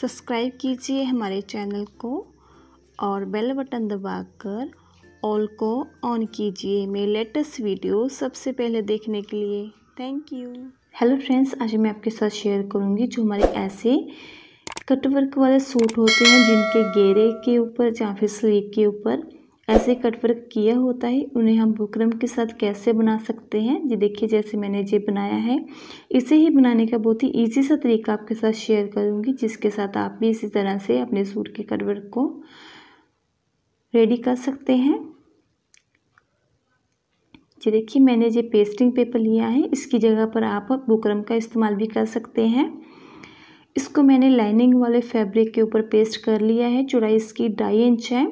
subscribe कीजिए हमारे channel को और बेल बटन दबाकर ऑल को ऑन कीजिए मेरे लेटेस्ट वीडियो सबसे पहले देखने के लिए थैंक यू हेलो फ्रेंड्स आज मैं आपके साथ शेयर करूँगी जो हमारे ऐसे कटवर्क वाले सूट होते हैं जिनके गेरे के ऊपर या फिर स्लीव के ऊपर ऐसे कटवर्क किया होता है उन्हें हम बुकरम के साथ कैसे बना सकते हैं ये देखिए जैसे मैंने ये बनाया है इसे ही बनाने का बहुत ही ईजी सा तरीका आपके साथ शेयर करूँगी जिसके साथ आप भी इसी तरह से अपने सूट के कटवर्क को रेडी कर सकते हैं जी देखिए मैंने ये पेस्टिंग पेपर लिया है इसकी जगह पर आप बुकरम का इस्तेमाल भी कर सकते हैं इसको मैंने लाइनिंग वाले फैब्रिक के ऊपर पेस्ट कर लिया है चौड़ाई इसकी ढाई इंच है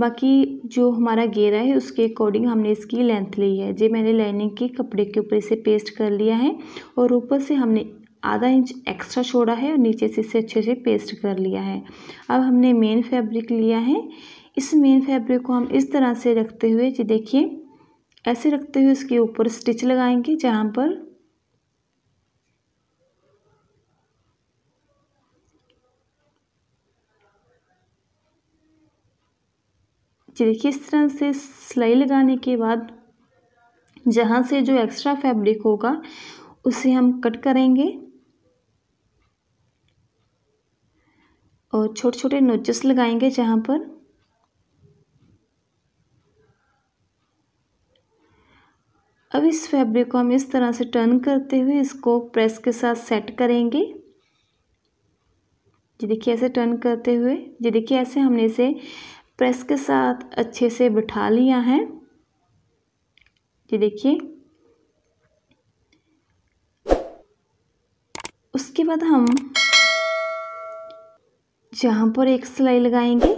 बाकी जो हमारा घेरा है उसके अकॉर्डिंग हमने इसकी लेंथ ली है जी मैंने लाइनिंग के कपड़े के ऊपर इसे पेस्ट कर लिया है और ऊपर से हमने आधा इंच एक्स्ट्रा छोड़ा है और नीचे से इसे अच्छे से पेस्ट कर लिया है अब हमने मेन फैब्रिक लिया है इस मेन फैब्रिक को हम इस तरह से रखते हुए जी देखिए ऐसे रखते हुए इसके ऊपर स्टिच लगाएंगे जहाँ पर ये इस तरह से सिलाई लगाने के बाद जहाँ से जो एक्स्ट्रा फैब्रिक होगा उसे हम कट करेंगे और छोटे छोटे नोचेस लगाएंगे जहाँ पर अब इस फैब्रिक को हम इस तरह से टर्न करते हुए इसको प्रेस के साथ सेट करेंगे जी देखिए ऐसे टर्न करते हुए जी देखिए ऐसे हमने इसे प्रेस के साथ अच्छे से बिठा लिया है ये देखिए उसके बाद हम जहाँ पर एक सिलाई लगाएंगे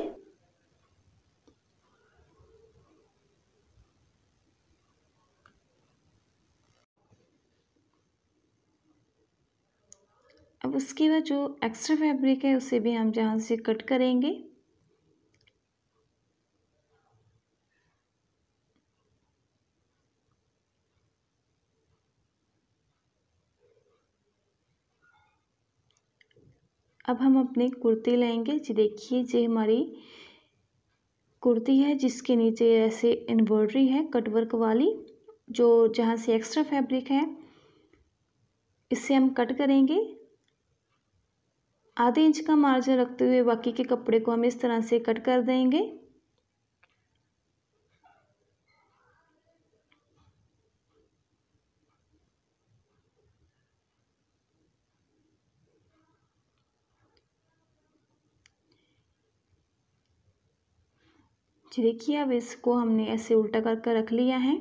अब उसके बाद जो एक्स्ट्रा फैब्रिक है उसे भी हम जहाँ से कट करेंगे अब हम अपने कुर्ती लेंगे जी देखिए ये हमारी कुर्ती है जिसके नीचे ऐसे एम्ब्रॉयडरी है कटवर्क वाली जो जहाँ से एक्स्ट्रा फैब्रिक है इससे हम कट करेंगे आधे इंच का मार्जिन रखते हुए बाकी के कपड़े को हम इस तरह से कट कर देंगे जी देखिए अब इसको हमने ऐसे उल्टा कर कर रख लिया है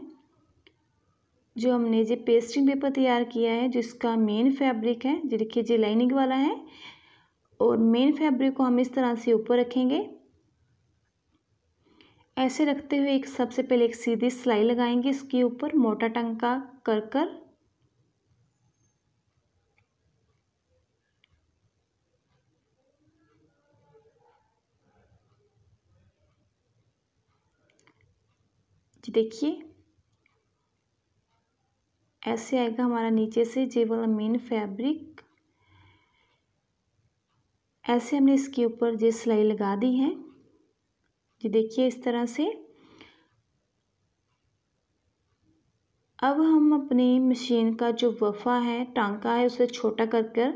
जो हमने जो पेस्टिंग पेपर तैयार किया है जिसका मेन फैब्रिक है जो देखिए जो लाइनिंग वाला है और मेन फैब्रिक को हम इस तरह से ऊपर रखेंगे ऐसे रखते हुए एक सबसे पहले एक सीधी सिलाई लगाएंगे इसके ऊपर मोटा टंका कर कर कि देखिए ऐसे आएगा हमारा नीचे से जे वाला मेन फैब्रिक ऐसे हमने इसके ऊपर जो सिलाई लगा दी है ये देखिए इस तरह से अब हम अपनी मशीन का जो वफ़ा है टांका है उसे छोटा कर कर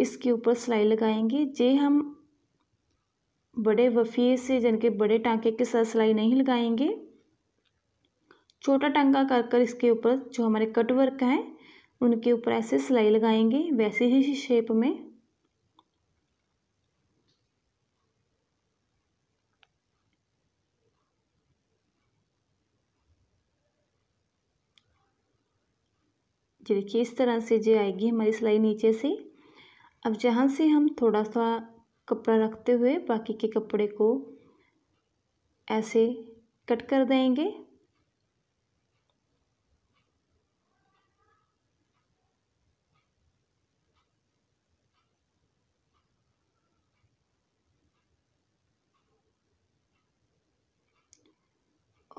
इसके ऊपर सिलाई लगाएंगे जे हम बड़े वफ़े से यानी कि बड़े टांके के साथ सिलाई नहीं लगाएंगे छोटा टंका कर कर इसके ऊपर जो हमारे कट वर्क हैं उनके ऊपर ऐसे सिलाई लगाएंगे वैसे ही शेप में जी देखिए इस तरह से जो आएगी हमारी सिलाई नीचे से अब जहाँ से हम थोड़ा सा कपड़ा रखते हुए बाकी के कपड़े को ऐसे कट कर देंगे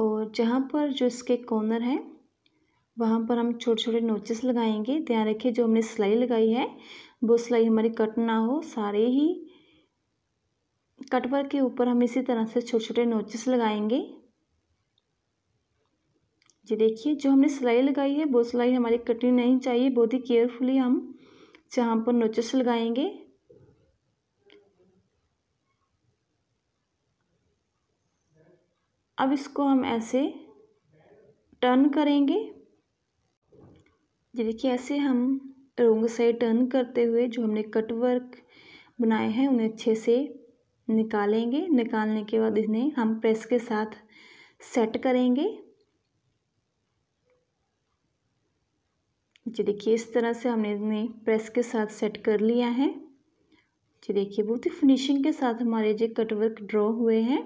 और जहाँ पर जो इसके कॉर्नर है वहाँ पर हम छोटे छोटे नोचेस लगाएंगे ध्यान रखिए जो हमने सिलाई लगाई है वो सिलाई हमारी कट ना हो सारे ही कटवर के ऊपर हम इसी तरह से छोटे छोटे नोचेस लगाएंगे ये देखिए जो हमने सिलाई लगाई है वो सिलाई हमारी कटिंग नहीं चाहिए बहुत ही केयरफुली हम जहाँ पर नोचेस लगाएंगे अब इसको हम ऐसे टर्न करेंगे ये देखिए ऐसे हम रोंग साइड टर्न करते हुए जो हमने कट वर्क बनाए हैं उन्हें अच्छे से निकालेंगे निकालने के बाद इन्हें हम प्रेस के साथ सेट करेंगे जी देखिए इस तरह से हमने इन्हें प्रेस के साथ सेट कर लिया है जी देखिए बहुत ही फिनिशिंग के साथ हमारे जो कटवर्क ड्रॉ हुए हैं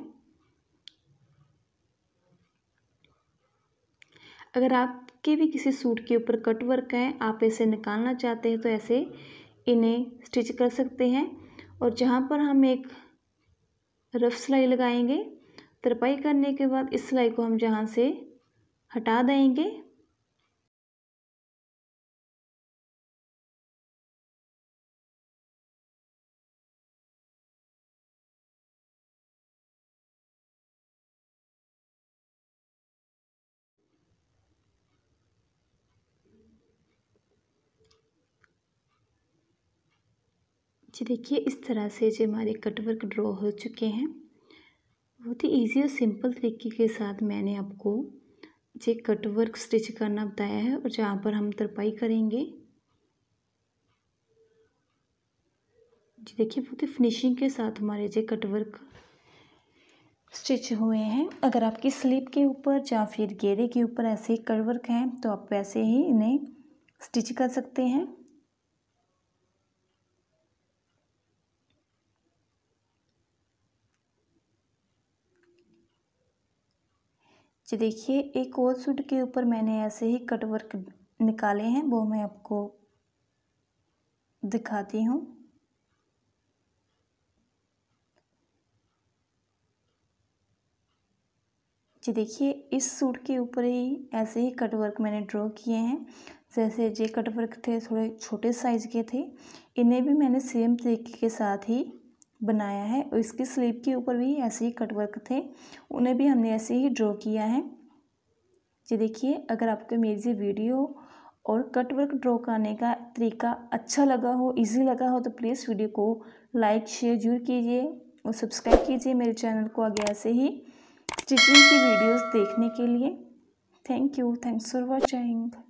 अगर आपके भी किसी सूट के ऊपर कट वर्क है आप ऐसे निकालना चाहते हैं तो ऐसे इन्हें स्टिच कर सकते हैं और जहाँ पर हम एक रफ सिलाई लगाएंगे तरपाई करने के बाद इस सिलाई को हम जहाँ से हटा देंगे जी देखिए इस तरह से जो हमारे कटवर्क ड्रॉ हो चुके हैं बहुत ही ईजी और सिंपल तरीके के साथ मैंने आपको जो कटवर्क स्टिच करना बताया है और जहाँ पर हम तरपाई करेंगे जी देखिए बहुत ही फिनिशिंग के साथ हमारे जो कटवर्क स्टिच हुए हैं अगर आपकी स्लीप के ऊपर या फिर गेरे के ऊपर ऐसे ही कटवर्क हैं तो आप वैसे ही इन्हें स्टिच कर सकते हैं जी देखिए एक और सूट के ऊपर मैंने ऐसे ही कटवर्क निकाले हैं वो मैं आपको दिखाती हूँ जी देखिए इस सूट के ऊपर ही ऐसे ही कटवर्क मैंने ड्रॉ किए हैं जैसे ये कटवर्क थे थोड़े छोटे साइज़ के थे इन्हें भी मैंने सेम तरीके के साथ ही बनाया है और इसकी स्लीप के ऊपर भी ऐसे ही कटवर्क थे उन्हें भी हमने ऐसे ही ड्रॉ किया है ये देखिए अगर आपको मेरी वीडियो और कटवर्क ड्रॉ करने का तरीका अच्छा लगा हो इजी लगा हो तो प्लीज़ वीडियो को लाइक शेयर जरूर कीजिए और सब्सक्राइब कीजिए मेरे चैनल को आगे ऐसे ही स्टिचिंग की वीडियोज़ देखने के लिए thank you thanks for watching